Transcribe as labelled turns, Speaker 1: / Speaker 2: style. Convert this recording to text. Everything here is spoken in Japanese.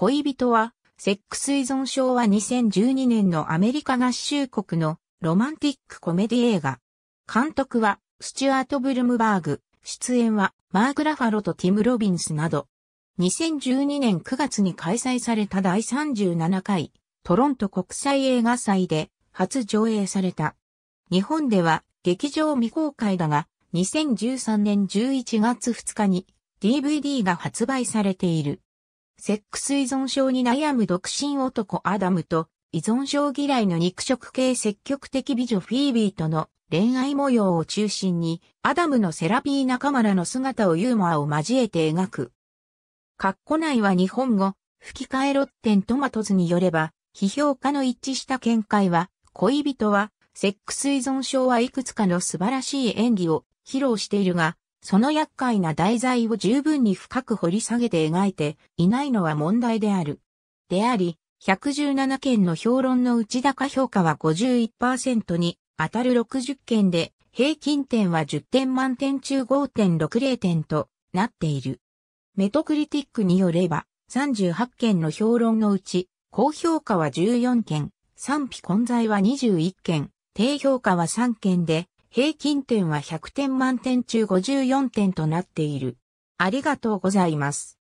Speaker 1: 恋人は、セック
Speaker 2: ス依存症は2012年のアメリカ合衆国のロマンティックコメディ映画。監督はスチュアート・ブルムバーグ。出演はマーク・ラファロとティム・ロビンスなど。2012年9月に開催された第37回トロント国際映画祭で初上映された。日本では劇場未公開だが2013年11月2日に DVD が発売されている。セックス依存症に悩む独身男アダムと、依存症嫌いの肉食系積極的美女フィービーとの恋愛模様を中心に、アダムのセラピー仲間らの姿をユーモアを交えて描く。カッコ内は日本語、吹き替えロッテントマトズによれば、批評家の一致した見解は、恋人は、セックス依存症はいくつかの素晴らしい演技を披露しているが、その厄介な題材を十分に深く掘り下げて描いていないのは問題である。であり、117件の評論の内高評価は51%に当たる60件で、平均点は10点満点中5.60点となっている。メトクリティックによれば、38件の評論のうち、高評価は14件、賛否混在は21件、低評価は3件で、平均点は100点満点中54点となっている。
Speaker 1: ありがとうございます。